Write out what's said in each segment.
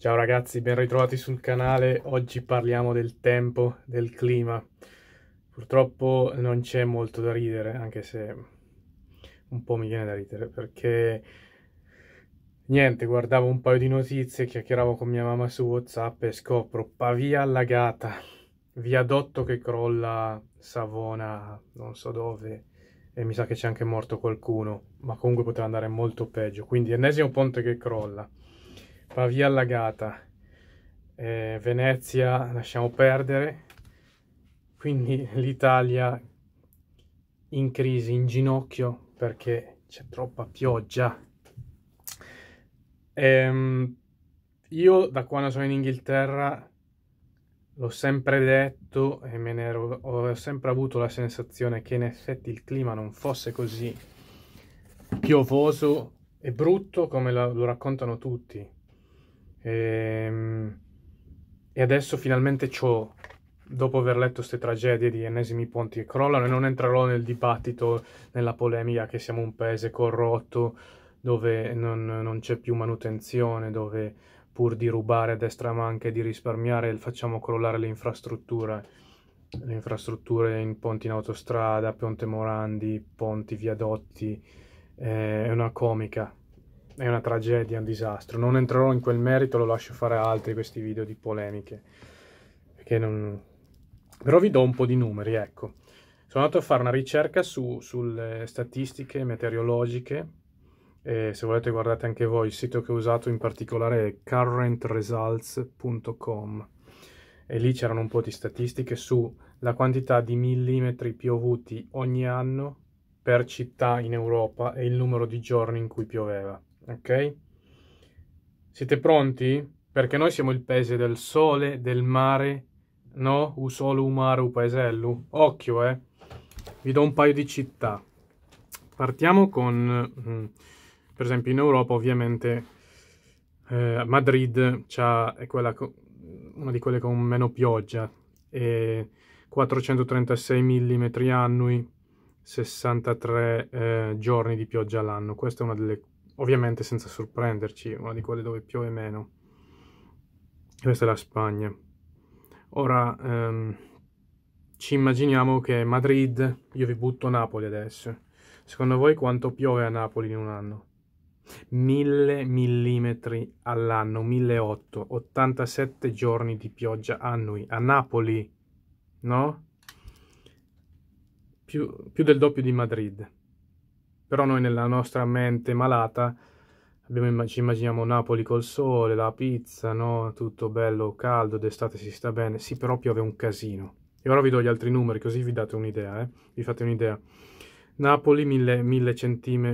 Ciao ragazzi, ben ritrovati sul canale. Oggi parliamo del tempo, del clima. Purtroppo non c'è molto da ridere, anche se un po' mi viene da ridere, perché niente, guardavo un paio di notizie, chiacchieravo con mia mamma su WhatsApp e scopro Pavia allagata, viadotto che crolla, Savona, non so dove, e mi sa che c'è anche morto qualcuno, ma comunque poteva andare molto peggio. Quindi ennesimo ponte che crolla pavia allagata eh, Venezia lasciamo perdere quindi l'Italia in crisi, in ginocchio perché c'è troppa pioggia ehm, io da quando sono in Inghilterra l'ho sempre detto e me ne ero, ho sempre avuto la sensazione che in effetti il clima non fosse così piovoso e brutto come lo, lo raccontano tutti e, ehm, e adesso finalmente ciò, dopo aver letto queste tragedie di ennesimi ponti che crollano, e non entrerò nel dibattito, nella polemica che siamo un paese corrotto, dove non, non c'è più manutenzione, dove pur di rubare a destra ma anche di risparmiare facciamo crollare le infrastrutture le infrastrutture in ponti in autostrada, Ponte Morandi, ponti, viadotti, eh, è una comica, è una tragedia, un disastro. Non entrerò in quel merito, lo lascio fare a altri questi video di polemiche. Non... Però vi do un po' di numeri, ecco. Sono andato a fare una ricerca su, sulle statistiche meteorologiche. E se volete guardate anche voi, il sito che ho usato in particolare è currentresults.com e lì c'erano un po' di statistiche sulla quantità di millimetri piovuti ogni anno per città in Europa e il numero di giorni in cui pioveva ok? Siete pronti? Perché noi siamo il paese del sole, del mare, no? U solo u mare, u paesello. Occhio, eh! Vi do un paio di città. Partiamo con, mm, per esempio, in Europa ovviamente eh, Madrid è quella, una di quelle con meno pioggia, e 436 mm annui, 63 eh, giorni di pioggia all'anno. Questa è una delle ovviamente senza sorprenderci, una di quelle dove piove meno. Questa è la Spagna. Ora ehm, ci immaginiamo che Madrid, io vi butto Napoli adesso. Secondo voi quanto piove a Napoli in un anno? 1000 mm all'anno, 1008, 87 giorni di pioggia annui a Napoli, no? Più, più del doppio di Madrid. Però noi nella nostra mente malata abbiamo, ci immaginiamo Napoli col sole, la pizza, no? tutto bello, caldo, d'estate si sta bene. Sì, però piove un casino. E ora vi do gli altri numeri così vi date un'idea, eh? vi fate un'idea. Napoli 1000, 1000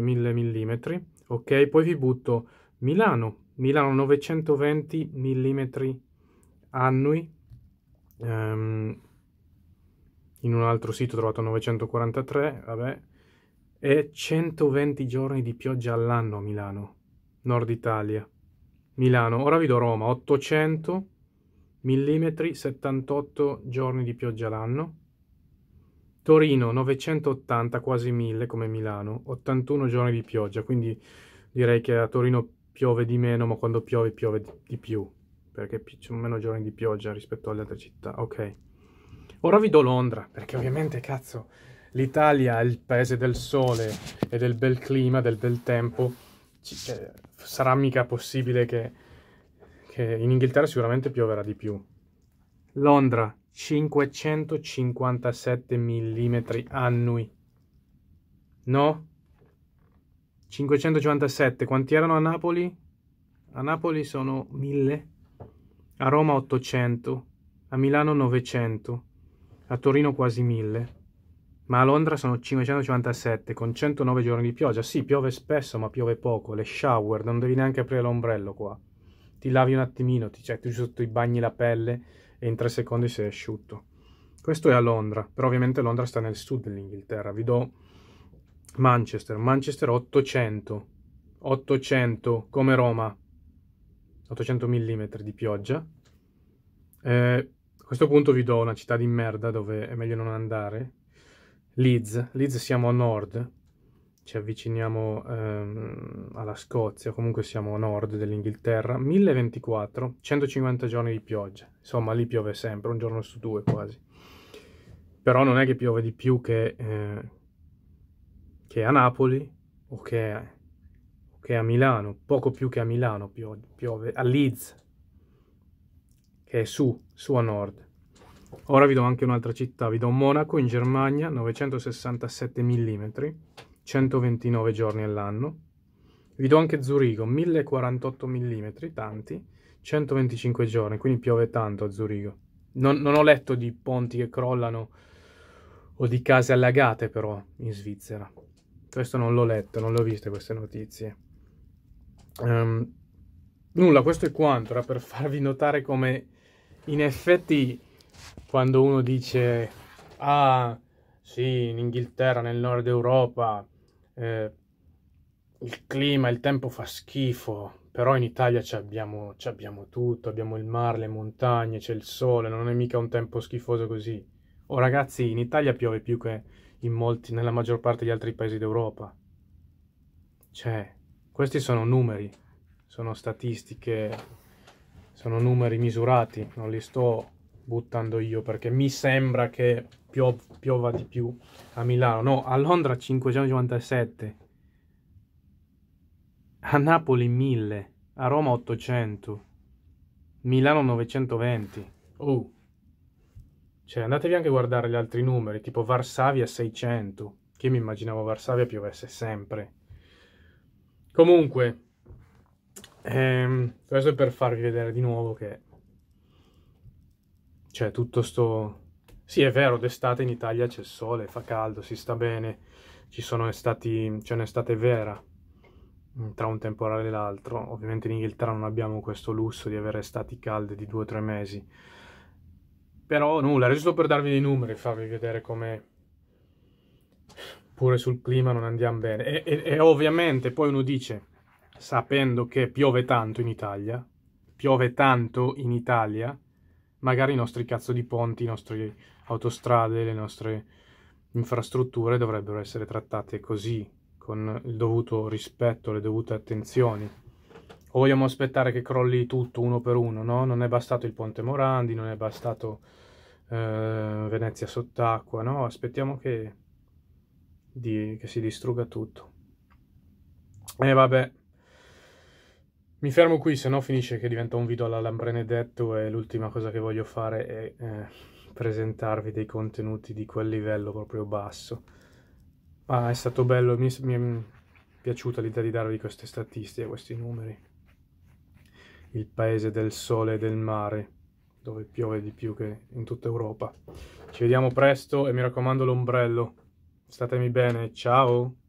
1000 millimetri, ok? Poi vi butto Milano, Milano 920 millimetri annui, um, in un altro sito ho trovato 943, vabbè, e 120 giorni di pioggia all'anno a Milano, Nord Italia. Milano, ora vi do Roma, 800 mm, 78 giorni di pioggia all'anno. Torino 980, quasi 1000 come Milano, 81 giorni di pioggia, quindi direi che a Torino piove di meno, ma quando piove piove di più, perché ci sono meno giorni di pioggia rispetto alle altre città, ok. Ora vi do Londra, perché ovviamente, cazzo, l'Italia è il paese del sole e del bel clima, del bel tempo, Ci, eh, sarà mica possibile che, che in Inghilterra sicuramente pioverà di più. Londra, 557 mm annui. No? 557, quanti erano a Napoli? A Napoli sono 1000, a Roma 800, a Milano 900, a Torino quasi 1000 ma a Londra sono 557 con 109 giorni di pioggia. Sì, piove spesso, ma piove poco. Le shower, non devi neanche aprire l'ombrello qua. Ti lavi un attimino, ti getti sotto i bagni la pelle e in tre secondi sei asciutto. Questo è a Londra, però ovviamente Londra sta nel sud dell'Inghilterra. Vi do Manchester. Manchester 800. 800 come Roma. 800 mm di pioggia. Eh, a questo punto vi do una città di merda dove è meglio non andare, Leeds, Leeds siamo a nord, ci avviciniamo ehm, alla Scozia, comunque siamo a nord dell'Inghilterra, 1024, 150 giorni di pioggia, insomma lì piove sempre, un giorno su due quasi. Però non è che piove di più che, eh, che a Napoli o che, o che, a Milano, poco più che a Milano piove, piove a Leeds, che è su, su a nord. Ora vi do anche un'altra città, vi do Monaco in Germania, 967 mm, 129 giorni all'anno. Vi do anche Zurigo, 1048 mm, tanti, 125 giorni, quindi piove tanto a Zurigo. Non, non ho letto di ponti che crollano o di case allagate però in Svizzera. Questo non l'ho letto, non le ho viste queste notizie. Um, nulla, questo è quanto, era per farvi notare come in effetti quando uno dice, ah sì, in Inghilterra, nel nord Europa, eh, il clima, il tempo fa schifo, però in Italia abbiamo, abbiamo tutto, abbiamo il mare, le montagne, c'è il sole, non è mica un tempo schifoso così. Oh ragazzi, in Italia piove più che in molti, nella maggior parte degli altri paesi d'Europa. Cioè, questi sono numeri, sono statistiche, sono numeri misurati, non li sto buttando io perché mi sembra che piov piova di più a Milano. No, a Londra 597 a Napoli 1000, a Roma 800, Milano 920. Oh. Cioè, andatevi anche a guardare gli altri numeri, tipo Varsavia 600, che mi immaginavo Varsavia piovesse sempre. Comunque, ehm, questo è per farvi vedere di nuovo che cioè, tutto sto... Sì, è vero, d'estate in Italia c'è il sole, fa caldo, si sta bene, ci sono estati... c'è un'estate vera mm, tra un temporale e l'altro. Ovviamente in Inghilterra non abbiamo questo lusso di avere estati calde di due o tre mesi. Però nulla, è giusto per darvi dei numeri, farvi vedere come pure sul clima non andiamo bene. E, e, e ovviamente poi uno dice, sapendo che piove tanto in Italia, piove tanto in Italia, magari i nostri cazzo di ponti, le nostre autostrade, le nostre infrastrutture dovrebbero essere trattate così, con il dovuto rispetto, le dovute attenzioni. O vogliamo aspettare che crolli tutto uno per uno, no? Non è bastato il ponte Morandi, non è bastato eh, Venezia sott'acqua, no? Aspettiamo che, di, che si distrugga tutto. E eh, vabbè. Mi fermo qui, se no finisce che diventa un video alla Lambrenedetto e l'ultima cosa che voglio fare è eh, presentarvi dei contenuti di quel livello proprio basso. Ma è stato bello, mi, mi è mm, piaciuta l'idea di darvi queste statistiche, questi numeri. Il paese del sole e del mare, dove piove di più che in tutta Europa. Ci vediamo presto e mi raccomando l'ombrello. Statemi bene, ciao!